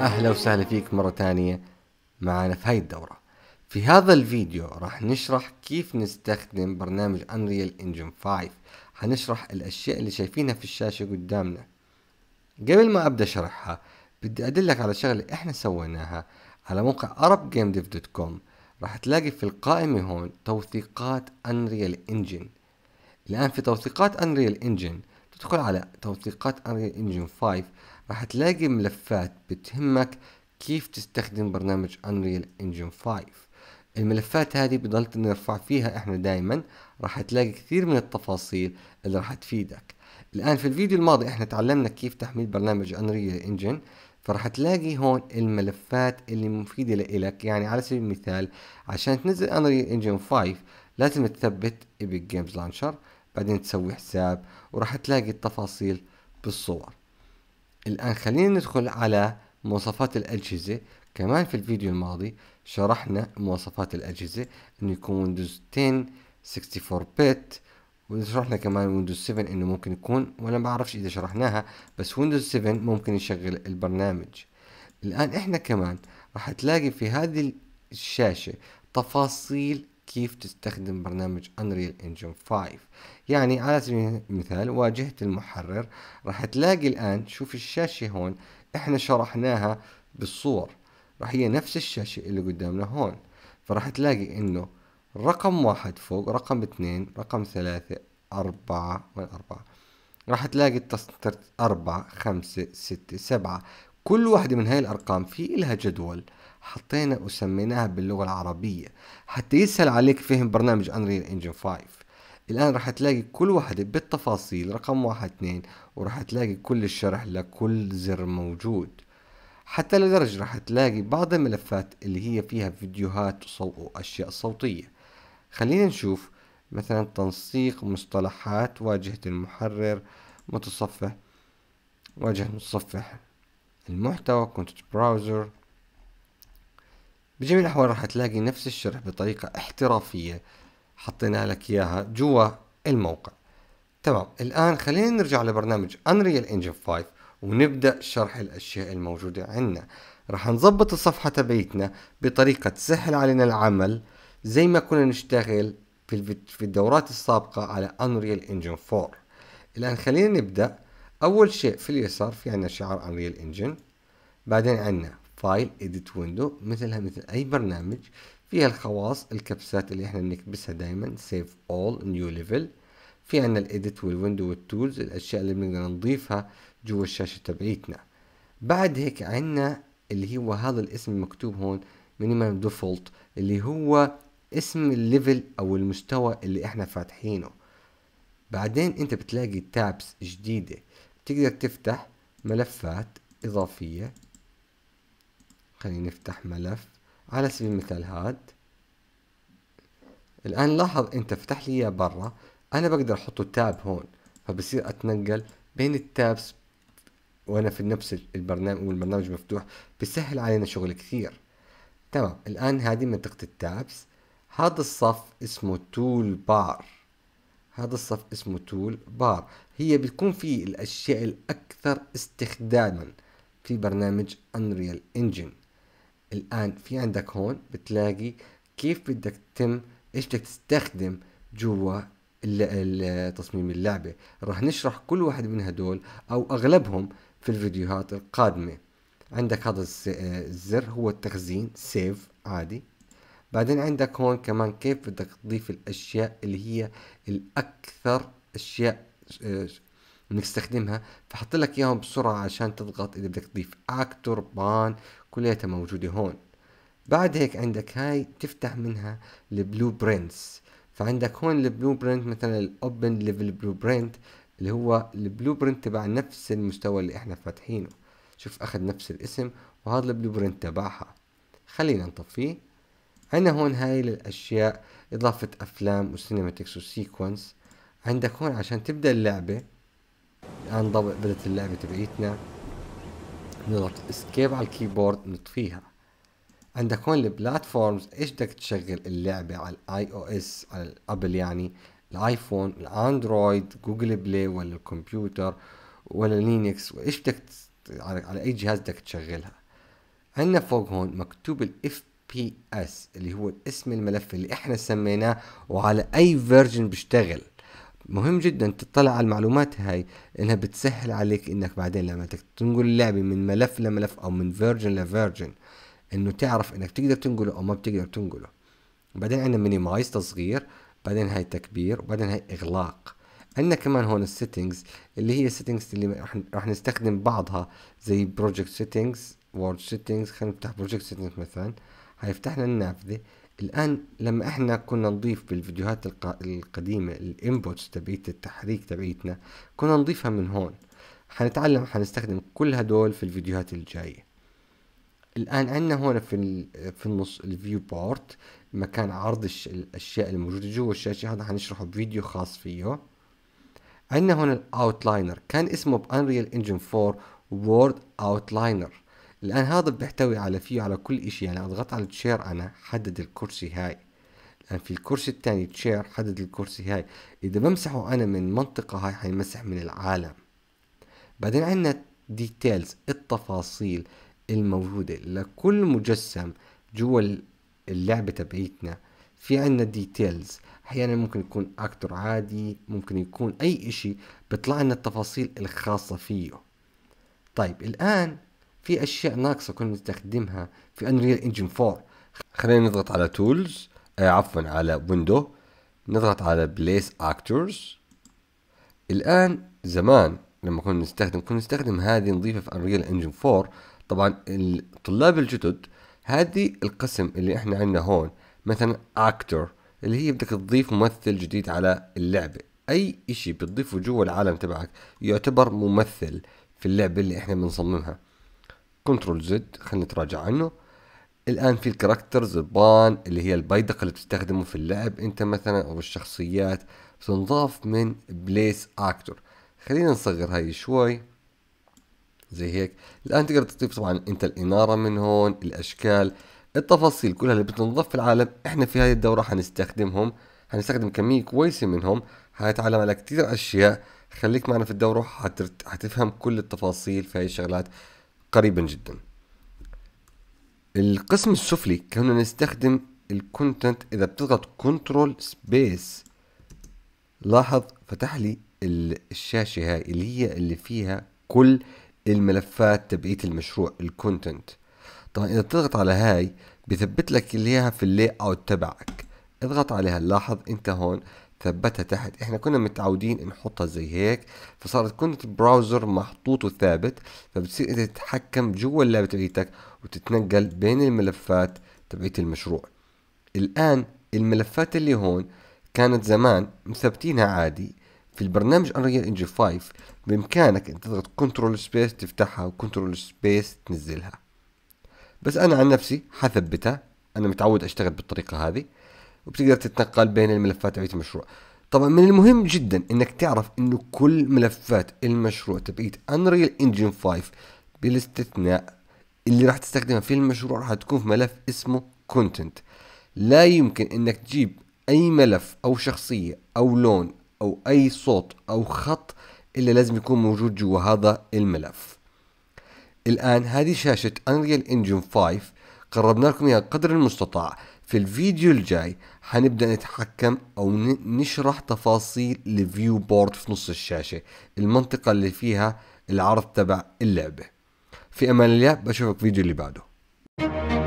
أهلا وسهلا فيك مرة تانية معنا في هاي الدورة في هذا الفيديو راح نشرح كيف نستخدم برنامج Unreal Engine 5 حنشرح الأشياء اللي شايفينها في الشاشة قدامنا قبل ما أبدأ شرحها بدي أدلك على شغلة إحنا سويناها على موقع arabgamedev.com راح تلاقي في القائمة هون توثيقات Unreal Engine الآن في توثيقات أنريل إنجن تدخل على توثيقات أنريل إنجن 5 راح تلاقي ملفات بتهمك كيف تستخدم برنامج أنريل إنجن 5 الملفات هذه بضل نرفع فيها احنا دائما راح تلاقي كثير من التفاصيل اللي راح تفيدك الآن في الفيديو الماضي احنا تعلمنا كيف تحميل برنامج أنريل إنجن فراح تلاقي هون الملفات اللي مفيدة لإلك يعني على سبيل المثال عشان تنزل أنريل إنجن 5 لازم تثبت ايبك جيمز لانشر بعدين تسوي حساب وراح تلاقي التفاصيل بالصور الآن خلينا ندخل على مواصفات الأجهزة كمان في الفيديو الماضي شرحنا مواصفات الأجهزة إنه يكون ويندوز 10 64 بت وشرحنا كمان ويندوز 7 إنه ممكن يكون وأنا ما بعرفش إذا شرحناها بس ويندوز 7 ممكن يشغل البرنامج الآن إحنا كمان راح تلاقي في هذه الشاشة تفاصيل كيف تستخدم برنامج Unreal Engine 5 يعني على سبيل المثال واجهة المحرر راح تلاقي الآن شوف الشاشة هون احنا شرحناها بالصور راح هي نفس الشاشة اللي قدامنا هون فراح تلاقي انه رقم واحد فوق رقم اثنين رقم ثلاثة أربعة وين أربعة راح تلاقي التصنيف أربعة خمسة ستة سبعة كل واحدة من هاي الأرقام في إلها جدول حطينا وسميناها باللغة العربية حتى يسهل عليك فهم برنامج انريل انجن 5 الآن راح تلاقي كل واحدة بالتفاصيل رقم واحد اثنين وراح تلاقي كل الشرح لكل زر موجود حتى لدرجة راح تلاقي بعض الملفات اللي هي فيها فيديوهات وأشياء صوتية خلينا نشوف مثلا تنسيق مصطلحات واجهة المحرر متصفح واجهة متصفح المحتوى كونتنت براوزر بجميع الأحوال راح تلاقي نفس الشرح بطريقة احترافية حطينا لك إياها جوا الموقع تمام الآن خلينا نرجع لبرنامج Unreal Engine 5 ونبدأ شرح الأشياء الموجودة عندنا راح نظبط الصفحة تبعتنا بطريقة تسهل علينا العمل زي ما كنا نشتغل في الدورات السابقة على Unreal Engine 4 الآن خلينا نبدأ أول شيء في اليسار في عنا شعار Unreal Engine بعدين عنا فايل اديت ويندو مثلها مثل اي برنامج فيها الخواص الكبسات اللي احنا نكبسها دايما سيف اول نيو ليفل في عنا الايديت والويندو والتولز الاشياء اللي بنقدر نضيفها جوا الشاشة تبعيتنا بعد هيك عنا اللي هو هذا الاسم مكتوب هون مينيمم ديفولت اللي هو اسم الليفل او المستوى اللي احنا فاتحينه بعدين انت بتلاقي تابس جديدة بتقدر تفتح ملفات اضافية خلينا نفتح ملف على سبيل المثال هاد الآن لاحظ أنت فتح لي إياه برا أنا بقدر أحطه تاب هون فبصير أتنقل بين التابس وأنا في نفس البرنامج والبرنامج مفتوح بسهل علينا شغل كثير تمام الآن هذه منطقة التابس هذا الصف اسمه تول بار هذا الصف اسمه تول بار هي بتكون في الأشياء الأكثر استخداما في برنامج Unreal Engine الآن في عندك هون بتلاقي كيف بدك تتم ايش بدك تستخدم جوا تصميم اللعبة راح نشرح كل واحد من هدول أو أغلبهم في الفيديوهات القادمة عندك هذا الزر هو التخزين سيف عادي بعدين عندك هون كمان كيف بدك تضيف الأشياء اللي هي الأكثر أشياء بنستخدمها فحط لك اياهم بسرعه عشان تضغط اذا بدك تضيف اكتور بان كلياتها موجودة هون بعد هيك عندك هاي تفتح منها البلو برينتس فعندك هون البلو برينت مثلا الاوبن ليفل بلو برينت اللي هو البلو برينت تبع نفس المستوى اللي احنا فاتحينه شوف اخذ نفس الاسم وهذا البلو برينت تبعها خلينا نطفيه عندنا هون هاي للاشياء اضافة افلام وسينماتكس وسيكونس عندك هون عشان تبدا اللعبة الان ضبط بدت اللعبة تبعيتنا نضغط اسكيب على الكيبورد نطفيها عندك هون البلاتفورمز ايش بدك تشغل اللعبة على الاي او اس على الابل يعني الايفون الاندرويد جوجل بلاي ولا الكمبيوتر ولا لينكس وايش بدك على اي جهاز بدك تشغلها عندنا فوق هون مكتوب الاف بي اس اللي هو اسم الملف اللي احنا سميناه وعلى اي فيرجن بيشتغل مهم جدا تطلع على المعلومات هاي انها بتسهل عليك انك بعدين لما تنقل اللعبه من ملف لملف او من فيرجن لفيرجن انه تعرف انك تقدر تنقله او ما بتقدر تنقله بعدين عندنا مينيمايز تصغير بعدين هاي تكبير وبعدين هاي اغلاق عندنا كمان هون السيتنجز اللي هي السيتنجز اللي راح نستخدم بعضها زي بروجكت سيتنجز وورد سيتنجز خلينا نفتح بروجكت سيتنجز مثلا هيفتح لنا النافذه الآن لما احنا كنا نضيف بالفيديوهات القديمة الانبوتس تبعيت التحريك تبعيتنا كنا نضيفها من هون حنتعلم حنستخدم كل هدول في الفيديوهات الجاية الآن عندنا هون في في النص الفيو بورت مكان عرض الأشياء الموجودة جوا الشاشة هذا حنشرحه بفيديو خاص فيه عندنا هون الاوتلاينر كان اسمه بانريل انجن 4 وورد اوتلاينر الآن هذا بيحتوي على فيه على كل إشي يعني أضغط على تشير أنا حدد الكرسي هاي الآن في الكرسي الثاني تشير حدد الكرسي هاي إذا بمسحه أنا من المنطقة هاي حيمسح من العالم بعدين عندنا ديتيلز التفاصيل الموجودة لكل مجسم جوا اللعبة تبعيتنا في عنا ديتيلز احيانا ممكن يكون اكتر عادي ممكن يكون اي اشي بيطلع لنا التفاصيل الخاصة فيه طيب الان في اشياء ناقصه كنا نستخدمها في انريل انجن 4 خلينا نضغط على تولز آه عفوا على ويندو نضغط على بليس اكتورز الان زمان لما كنا نستخدم كنا نستخدم هذه نضيفها في انريل انجن 4 طبعا الطلاب الجدد هذه القسم اللي احنا عندنا هون مثلا اكتور اللي هي بدك تضيف ممثل جديد على اللعبة اي شيء بتضيفه جوا العالم تبعك يعتبر ممثل في اللعبة اللي احنا بنصممها كنترول زد خلينا نتراجع عنه الان في الكاركترز البان اللي هي البيدق اللي بتستخدمه في اللعب انت مثلا او الشخصيات تنضاف من بليس اكتور خلينا نصغر هاي شوي زي هيك الان تقدر تضيف طبعا انت الاناره من هون الاشكال التفاصيل كلها اللي بتنضاف في العالم احنا في هذه الدوره حنستخدمهم حنستخدم كميه كويسه منهم حنتعلم على كتير اشياء خليك معنا في الدوره حتفهم كل التفاصيل في هاي الشغلات قريبا جدا القسم السفلي كنا نستخدم الكونتنت اذا بتضغط كنترول سبيس لاحظ فتح لي الشاشه هاي اللي هي اللي فيها كل الملفات تبعيه المشروع الكونتنت طبعا اذا بتضغط على هاي بثبت لك اللي هي في اللي اوت تبعك اضغط عليها لاحظ انت هون ثبتها تحت احنا كنا متعودين نحطها زي هيك فصارت كنت البراوزر محطوط وثابت فبتصير انت تتحكم جوا اللعبه تبعيتك وتتنقل بين الملفات تبعيت المشروع الان الملفات اللي هون كانت زمان مثبتينها عادي في البرنامج انريل انجن 5 بامكانك انت تضغط كنترول سبيس تفتحها وكنترول سبيس تنزلها بس انا عن نفسي حثبتها انا متعود اشتغل بالطريقه هذه وبتقدر تتنقل بين الملفات تبعت المشروع طبعا من المهم جدا انك تعرف انه كل ملفات المشروع تبعية انريل انجن 5 بالاستثناء اللي راح تستخدمها في المشروع راح تكون في ملف اسمه كونتنت لا يمكن انك تجيب اي ملف او شخصية او لون او اي صوت او خط الا لازم يكون موجود جوا هذا الملف الان هذه شاشة انريل انجن 5 قربنا لكم اياها قدر المستطاع في الفيديو الجاي حنبدأ نتحكم أو نشرح تفاصيل الفيو بورد في نص الشاشة المنطقة اللي فيها العرض تبع اللعبة في أمان الله بشوفك فيديو اللي بعده